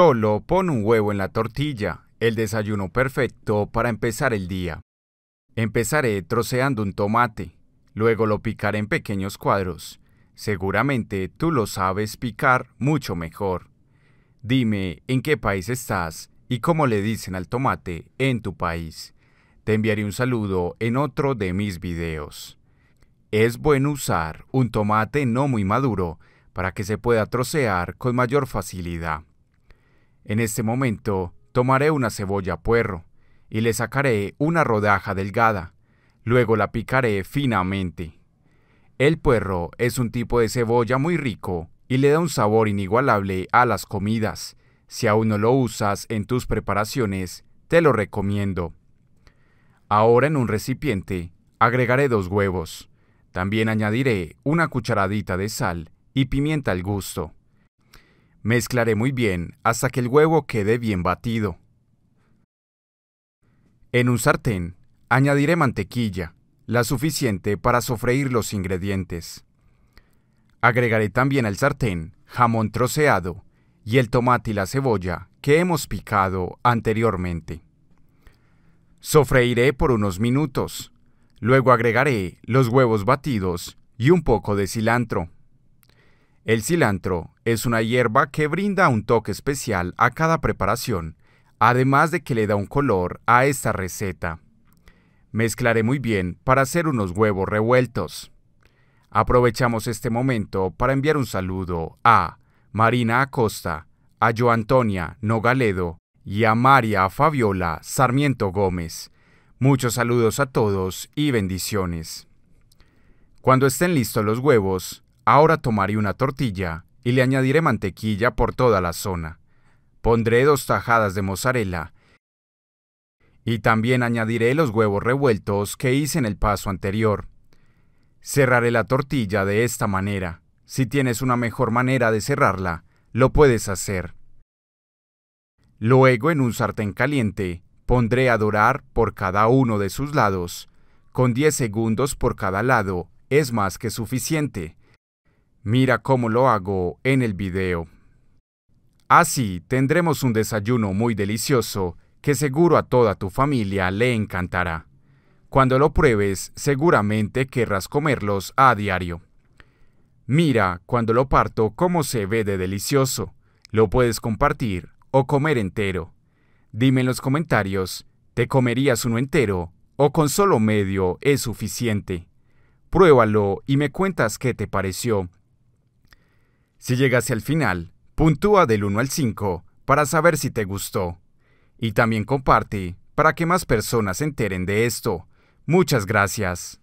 Solo pon un huevo en la tortilla, el desayuno perfecto para empezar el día. Empezaré troceando un tomate, luego lo picaré en pequeños cuadros. Seguramente tú lo sabes picar mucho mejor. Dime en qué país estás y cómo le dicen al tomate en tu país. Te enviaré un saludo en otro de mis videos. Es bueno usar un tomate no muy maduro para que se pueda trocear con mayor facilidad. En este momento tomaré una cebolla puerro y le sacaré una rodaja delgada, luego la picaré finamente. El puerro es un tipo de cebolla muy rico y le da un sabor inigualable a las comidas. Si aún no lo usas en tus preparaciones, te lo recomiendo. Ahora en un recipiente agregaré dos huevos. También añadiré una cucharadita de sal y pimienta al gusto. Mezclaré muy bien hasta que el huevo quede bien batido. En un sartén, añadiré mantequilla, la suficiente para sofreír los ingredientes. Agregaré también al sartén jamón troceado y el tomate y la cebolla que hemos picado anteriormente. Sofreiré por unos minutos. Luego agregaré los huevos batidos y un poco de cilantro. El cilantro es una hierba que brinda un toque especial a cada preparación, además de que le da un color a esta receta. Mezclaré muy bien para hacer unos huevos revueltos. Aprovechamos este momento para enviar un saludo a Marina Acosta, a Jo Antonia Nogaledo y a María Fabiola Sarmiento Gómez. Muchos saludos a todos y bendiciones. Cuando estén listos los huevos, ahora tomaré una tortilla y le añadiré mantequilla por toda la zona. Pondré dos tajadas de mozzarella y también añadiré los huevos revueltos que hice en el paso anterior. Cerraré la tortilla de esta manera. Si tienes una mejor manera de cerrarla, lo puedes hacer. Luego en un sartén caliente pondré a dorar por cada uno de sus lados. Con 10 segundos por cada lado es más que suficiente. Mira cómo lo hago en el video. Así tendremos un desayuno muy delicioso que seguro a toda tu familia le encantará. Cuando lo pruebes, seguramente querrás comerlos a diario. Mira, cuando lo parto, cómo se ve de delicioso. Lo puedes compartir o comer entero. Dime en los comentarios, ¿te comerías uno entero o con solo medio es suficiente? Pruébalo y me cuentas qué te pareció si llegaste al final, puntúa del 1 al 5 para saber si te gustó. Y también comparte para que más personas se enteren de esto. Muchas gracias.